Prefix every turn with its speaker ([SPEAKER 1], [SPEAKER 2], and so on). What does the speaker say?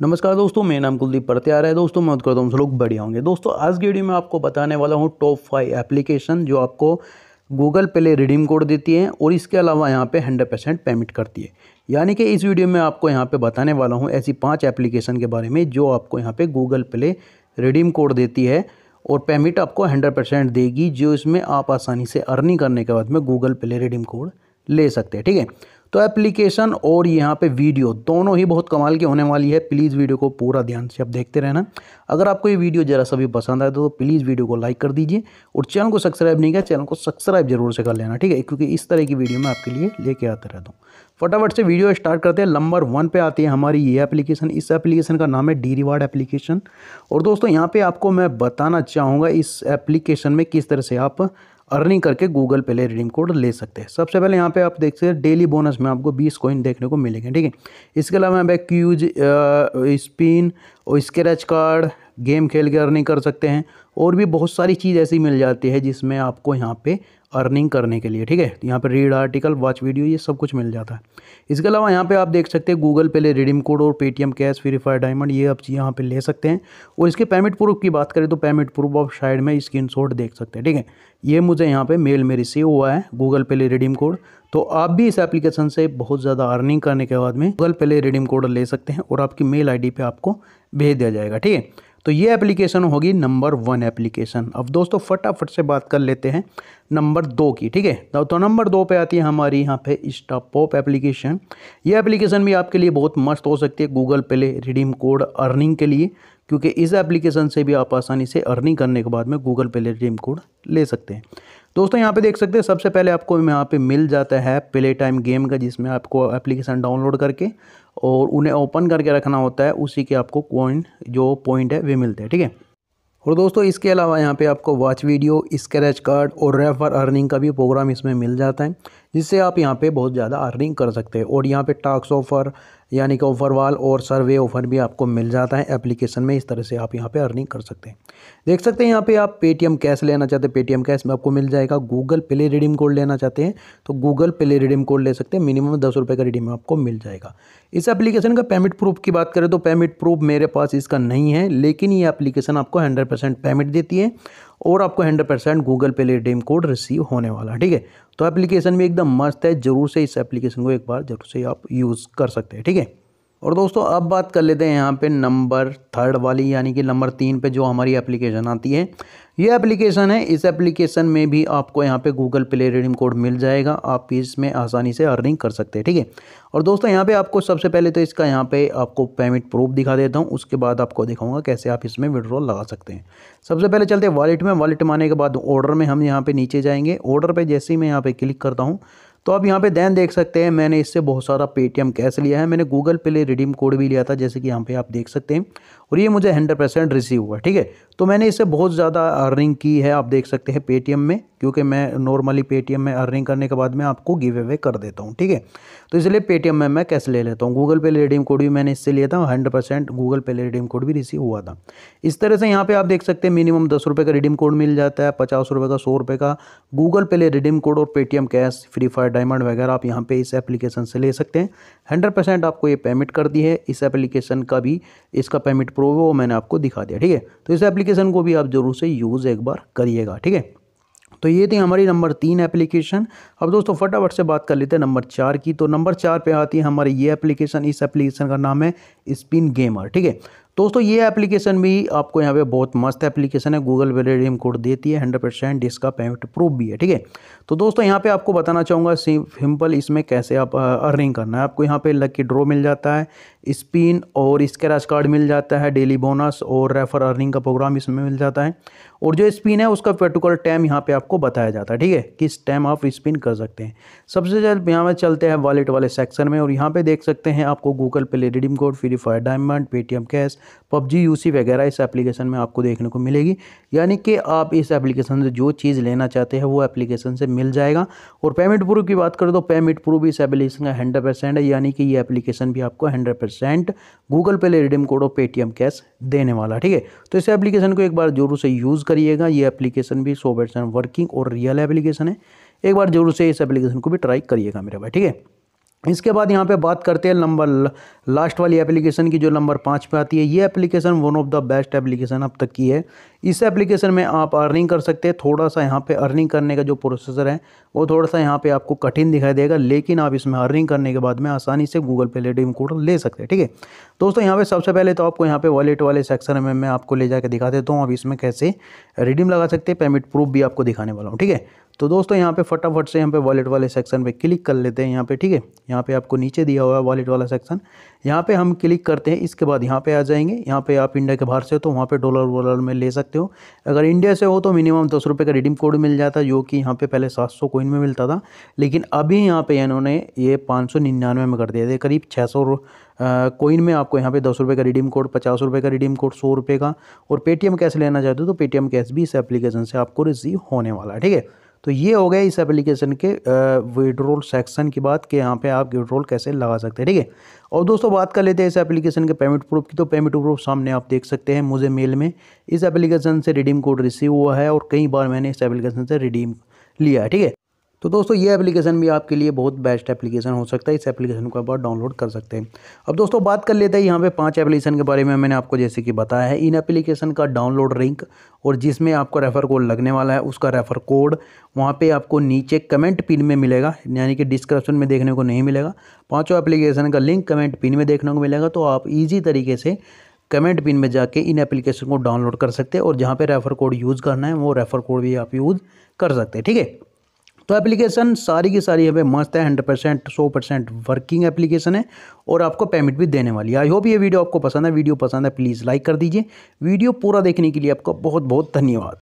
[SPEAKER 1] नमस्कार दोस्तों मेरा नाम कुलदीप प्रत्यार है दोस्तों मैं करता हूँ लोग बढ़िया होंगे दोस्तों आज की वीडियो में आपको बताने वाला हूँ टॉप फाइव एप्लीकेशन जो आपको गूगल पे ले रिडीम कोड देती है और इसके अलावा यहाँ पे हंड्रेड परसेंट पेमेंट करती है यानी कि इस वीडियो में आपको यहाँ पे बताने वाला हूँ ऐसी पाँच एप्लीकेशन के बारे में जो आपको यहाँ पे गूगल पे रिडीम कोड देती है और पेमेंट आपको हंड्रेड परसेंट देगी जो इसमें आप आसानी से अर्निंग करने के बाद में गूगल पे ले रिडीम कोड ले सकते हैं ठीक है तो एप्लीकेशन और यहाँ पे वीडियो दोनों ही बहुत कमाल की होने वाली है प्लीज़ वीडियो को पूरा ध्यान से आप देखते रहना अगर आपको ये वीडियो ज़रा सा भी पसंद आए तो प्लीज़ वीडियो को लाइक कर दीजिए और चैनल को सब्सक्राइब नहीं किया चैनल को सब्सक्राइब जरूर से कर लेना ठीक है क्योंकि इस तरह की वीडियो मैं आपके लिए लेके आते रहता हूँ फटाफट से वीडियो स्टार्ट करते हैं नंबर वन पे आती है हमारी ये एप्लीकेशन इस एप्लीकेशन का नाम है डी रिवार्ड एप्लीकेशन और दोस्तों यहाँ पे आपको मैं बताना चाहूँगा इस एप्लीकेशन में किस तरह से आप अर्निंग करके गूगल पे ले रिडीम कोड ले सकते हैं सबसे पहले यहाँ पे आप देख सकते हैं डेली बोनस में आपको 20 कॉइन देखने को मिलेंगे ठीक है इसके अलावा यहाँ पे क्यूज स्पिन और स्क्रैच कार्ड गेम खेल के अर्निंग कर सकते हैं और भी बहुत सारी चीज़ ऐसी मिल जाती है जिसमें आपको यहाँ पे अर्निंग करने के लिए ठीक है यहाँ पे रीड आर्टिकल वॉच वीडियो ये सब कुछ मिल जाता है इसके अलावा यहाँ पे आप देख सकते हैं गूगल पे ले रिडीम कोड और Paytm cash Free Fire diamond ये आप यहाँ पे ले सकते हैं और इसके पेमेंट प्रूफ की बात करें तो पेमेंट प्रूफ आप साइड में स्क्रीन देख सकते हैं ठीक है ये मुझे यहाँ पर मेल में रिसीव हुआ है गूगल पे ले रिडीम कोड तो आप भी इस एप्लीकेशन से बहुत ज़्यादा अर्निंग करने के बाद में गूगल पे ले रिडीम कोड ले सकते हैं और आपकी मेल आई डी आपको भेज दिया जाएगा ठीक है तो ये एप्लीकेशन होगी नंबर वन एप्लीकेशन अब दोस्तों फटाफट से बात कर लेते हैं नंबर दो की ठीक है तो नंबर तो दो पे आती है हमारी यहाँ पे इंस्टा पॉप एप्लीकेशन ये एप्लीकेशन भी आपके लिए बहुत मस्त हो सकती है गूगल पे ले रिडीम कोड अर्निंग के लिए क्योंकि इस एप्लीकेशन से भी आप आसानी से अर्निंग करने के बाद में गूगल पे ले रिडीम कोड ले सकते हैं दोस्तों यहाँ पे देख सकते हैं सबसे पहले आपको यहाँ पे मिल जाता है प्ले टाइम गेम का जिसमें आपको एप्लीकेशन डाउनलोड करके और उन्हें ओपन करके रखना होता है उसी के आपको पॉइंट जो पॉइंट है वे मिलते हैं ठीक है ठीके? और दोस्तों इसके अलावा यहाँ पे आपको वॉच वीडियो स्क्रैच कार्ड और रेफर अर्निंग का भी प्रोग्राम इसमें मिल जाता है जिससे आप यहाँ पे बहुत ज़्यादा अर्निंग कर सकते हैं और यहाँ पे टास्क ऑफर यानी कि वाल और सर्वे ऑफर भी आपको मिल जाता है एप्लीकेशन में इस तरह से आप यहाँ पे अर्निंग कर सकते हैं देख सकते हैं यहाँ पे आप पेटीएम कैश लेना चाहते हैं पेटीएम कैश में आपको मिल जाएगा गूगल प्ले रिडीम कोड लेना चाहते हैं तो गूगल प्ले रिडीम कोड ले सकते हैं मिनिमम दस रुपये का रिडीम आपको मिल जाएगा इस एप्लीकेशन का पेमेंट प्रूफ की बात करें तो पेमेंट प्रूफ मेरे पास इसका नहीं है लेकिन ये एप्लीकेशन आपको हंड्रेड पेमेंट देती है और आपको हंड्रेड परसेंट गूगल पे लेडीम कोड रिसीव होने वाला है ठीक है तो एप्लीकेशन भी एकदम मस्त है ज़रूर से इस एप्लीकेशन को एक बार जरूर से आप यूज़ कर सकते हैं ठीक है और दोस्तों अब बात कर लेते हैं यहाँ पे नंबर थर्ड वाली यानी कि नंबर तीन पे जो हमारी एप्लीकेशन आती है ये एप्लीकेशन है इस एप्लीकेशन में भी आपको यहाँ पे गूगल प्ले रिडीम कोड मिल जाएगा आप इसमें आसानी से अर्निंग कर सकते हैं ठीक है और दोस्तों यहाँ पे आपको सबसे पहले तो इसका यहाँ पे आपको पेमेंट प्रूफ दिखा देता हूँ उसके बाद आपको दिखाऊंगा कैसे आप इसमें विड्रॉल लगा सकते हैं सबसे पहले चलते वॉलेट में वॉलेट में आने के बाद ऑर्डर में हम यहाँ पर नीचे जाएंगे ऑर्डर पर जैसे ही मैं यहाँ पर क्लिक करता हूँ तो आप यहाँ पे देन देख सकते हैं मैंने इससे बहुत सारा पेटीएम कैश लिया है मैंने गूगल पे ले रिडीम कोड भी लिया था जैसे कि यहाँ पे आप देख सकते हैं और ये मुझे हंड्रेड परसेंट रिसीव हुआ ठीक है तो मैंने इससे बहुत ज़्यादा अर्निंग की है आप देख सकते हैं पेटीएम में क्योंकि मैं नॉर्मली पेटीएम में अर्निंग करने के बाद में आपको गिव अवे कर देता हूँ ठीक है तो इसलिए पेटीएम में मैं कैश ले लेता हूँ गूगल पे रिडीम कोड भी मैंने इससे लिया था hundred percent Google Pay redeem code भी रिसीव हुआ था इस तरह से यहाँ पर आप देख सकते हैं मिनिमम दस रुपये का रिडीम कोड मिल जाता है पचास रुपये का सौ रुपये का गूगल पे रिडीम कोड और Paytm cash Free Fire diamond वगैरह आप यहाँ पर इस एप्लीकेशन से ले सकते हैं हंड्रेड आपको ये पेमेंट कर दी है इस एप्लीकेशन का भी इसका पेमेंट है वो मैंने आपको दिखा दिया ठीक है तो इस एप्लीकेशन को भी आप ज़रूर से यूज़ एक बार करिएगा ठीक है तो ये थी हमारी नंबर तीन एप्लीकेशन अब दोस्तों फटाफट से बात कर लेते हैं नंबर चार की तो नंबर चार पे आती है हमारी ये एप्लीकेशन इस एप्लीकेशन का नाम है स्पिन गेमर ठीक है दोस्तों ये एप्लीकेशन भी आपको यहाँ पे बहुत मस्त एप्लीकेशन है गूगल वैलिड रिडीम कोड देती है हंड्रेड परसेंट डिस्का पेमेंट प्रूफ भी है ठीक है तो दोस्तों यहाँ पे आपको बताना चाहूँगा सिंपल इसमें कैसे आप अर्निंग करना है आपको यहाँ पे लकी ड्रॉ मिल जाता है स्पिन और स्क्रैच कार्ड मिल जाता है डेली बोनस और रेफर अर्निंग का प्रोग्राम इसमें मिल जाता है और जो स्पिन है उसका पर्टिकुलर टाइम यहाँ पर आपको बताया जाता है ठीक है किस टाइम आप स्पिन कर सकते हैं सबसे जल्द यहाँ पर चलते हैं वॉलेट वाले सेक्शन में और यहाँ पे देख सकते हैं आपको Google Pay redeem code Free Fire diamond Paytm cash PUBG UC वगैरह इस एप्लीकेशन में आपको देखने को मिलेगी यानी कि आप इस एप्लीकेशन से जो चीज़ लेना चाहते हैं वो एप्लीकेशन से मिल जाएगा और पेमेंट प्रूफ की बात करें तो पेमेंट प्रूफ इस एप्लीकेशन का हंड्रेड परसेंट है यानी कि ये एप्लीकेशन भी आपको hundred percent Google Pay redeem code और पेटीएम कैश देने वाला ठीक है तो इस एप्लीकेशन को एक बार जरूर से यूज़ करिएगा ये एप्लीकेशन भी सो वर्किंग और रियल एप्लीकेशन है एक बार जरूर से इस एप्लीकेशन को भी ट्राई करिएगा मेरे भाई ठीक है इसके बाद यहाँ पे बात करते हैं नंबर लास्ट वाली एप्लीकेशन की जो नंबर पाँच पे आती है ये application one of the best application अब तक की है इस एप्लीकेशन में आप अर्निंग कर सकते हैं थोड़ा सा यहाँ पे अर्निंग करने का जो प्रोसेसर है वो थोड़ा सा यहाँ पे आपको कठिन दिखाई देगा लेकिन आप इसमें अर्निंग करने के बाद में आसानी से गूगल पे लेडीम कोड ले सकते हैं ठीक है दोस्तों यहाँ पर सबसे पहले तो आपको यहाँ पे वॉलेट वाले सेक्शन में मैं आपको ले जाकर दिखा देता हूँ आप इसमें कैसे रिडीम लगा सकते हैं पेमेंट प्रूफ भी आपको दिखाने वाला हूँ ठीक है तो दोस्तों यहाँ पे फटाफट से यहाँ पे वॉलेट वाले सेक्शन पे क्लिक कर लेते हैं यहाँ पे ठीक है यहाँ पे आपको नीचे दिया हुआ है वॉलेट वाला सेक्शन यहाँ पे हम क्लिक करते हैं इसके बाद यहाँ पे आ जाएंगे यहाँ पे आप इंडिया के बाहर से हो तो वहाँ पे डॉलर वॉलर में ले सकते हो अगर इंडिया से हो तो मिनिमम दस रुपये का रिडीम कोड मिल जाता जो कि यहाँ पर पहले सात सौ कोइन में मिलता था लेकिन अभी यहाँ पर इन्होंने ये पाँच में कर दिया थे करीब छः कोइन में आपको यहाँ पे दस रुपये का रिडीम कोड पचास रुपये का रिडीम कोड सौ रुपये का और पेटीएम कैश लेना चाहते हो तो पेटीएम कैश भी इस एप्लीकेशन से आपको रिसीव होने वाला है ठीक है तो ये हो गया इस एप्लीकेशन के विड्रोल सेक्शन की बात कि यहाँ पे आप विड्रोल कैसे लगा सकते हैं ठीक है और दोस्तों बात कर लेते हैं इस एप्लीकेशन के पेमेंट प्रूफ की तो पेमेंट प्रूफ सामने आप देख सकते हैं मुझे मेल में इस एप्लीकेशन से रिडीम कोड रिसीव हुआ है और कई बार मैंने इस एप्लीकेशन से रिडीम लिया है ठीक है तो दोस्तों ये एप्लीकेशन भी आपके लिए बहुत बेस्ट एप्लीकेशन हो सकता है इस एप्लीकेशन को आप डाउनलोड कर सकते हैं अब दोस्तों बात कर लेते हैं यहाँ पे पांच एप्लीकेशन के बारे में मैंने आपको जैसे कि बताया है इन एप्लीकेशन का डाउनलोड लिंक और जिसमें आपको रेफ़र कोड लगने वाला है उसका रेफ़र कोड वहाँ पर आपको नीचे कमेंट पिन में मिलेगा यानी कि डिस्क्रिप्शन में देखने को नहीं मिलेगा पाँचों एप्लीकेशन का लिंक कमेंट पिन में देखने को मिलेगा तो आप ईजी तरीके से कमेंट पिन में जाके इन एप्लीकेशन को डाउनलोड कर सकते हैं और जहाँ पे रेफ़र कोड यूज़ करना है वो रेफ़र कोड भी आप यूज़ कर सकते हैं ठीक है तो एप्लीकेशन सारी की सारी हमें मस्त है हंड्रेड परसेंट सौ परसेंट वर्किंग एप्लीकेशन है और आपको पेमेंट भी देने वाली है आई होप ये वीडियो आपको पसंद है वीडियो पसंद है प्लीज़ लाइक कर दीजिए वीडियो पूरा देखने के लिए आपका बहुत बहुत धन्यवाद